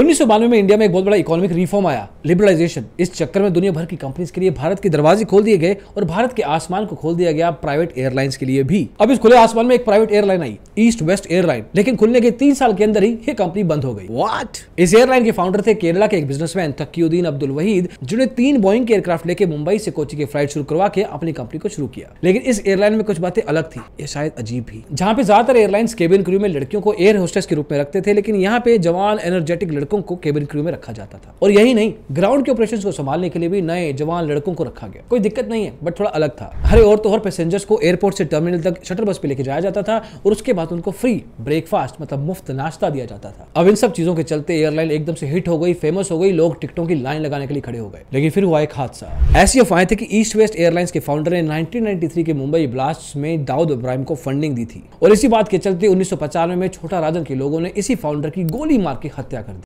उन्नीस में इंडिया में एक बहुत बड़ा इकोनॉमिक रिफॉर्म आया लिबरलाइजेशन इस चक्कर में दुनिया भर की कंपनीज के लिए भारत के दरवाजे खोल दिए गए और भारत के आसमान को खोल दिया गया प्राइवेट एयरलाइंस के लिए भी अब इस खुले आसमान में एक प्राइवेट एयरलाइन आई ईस्ट वेस्ट एयरलाइन लेकिन खुलने के तीन साल के अंदर ही ये कंपनी बंद हो गई वाट इस एयरलाइन के फाउंडर थे केरला के एक बिजनेसमैन तकीउद्दीन अब्दुल वहीद जिन्होंने तीन बोइंग के एयरक्राफ्ट लेके मुंबई से कोची के फ्लाइट शुरू करवा के अपनी कंपनी को शुरू किया लेकिन इस एयरलाइन में कुछ बातें अलग थी ये शायद अजीब भी जहाँ पे ज्यादातर एयरलाइंस केबिन क्रू में लड़कियों को एयर होस्टेस के रूप में रखते थे लेकिन यहाँ पे जवान एनर्जेटिक लड़कों को केबिन क्रू में रखा जाता था और यही नहीं ग्राउंड के ऑपरेशन को संभालने के लिए भी नए जवान लड़कों को रखा गया कोई दिक्कत नहीं है बट थोड़ा अलग था हरे और तो हर पैसेंजर्स को एयरपोर्ट से टर्मिनल तक शटर बस पे लेके जाया जाता था और उसके बाद उनको फ्री ब्रेकफास्ट मतलब मुफ्त नाश्ता दिया जाता था अब इन सब चीजों के चलते एयरलाइन एकदम से हिट हो गई फेमस हो गई लोग टिकटों की लाइन लगाने के लिए खड़े हो गए लेकिन फिर हुआ एक हादसा ऐसी अफवाहें थे कि ईस्ट वेस्ट एयरलाइंस के फाउंडर ने 1993 के मुंबई ब्लास्ट में दाऊद इब्राहिम को फंडिंग दी थी और इसी बात के चलते उन्नीस में छोटा राजन के लोगों ने इसी फाउंडर की गोली मार के हत्या कर दी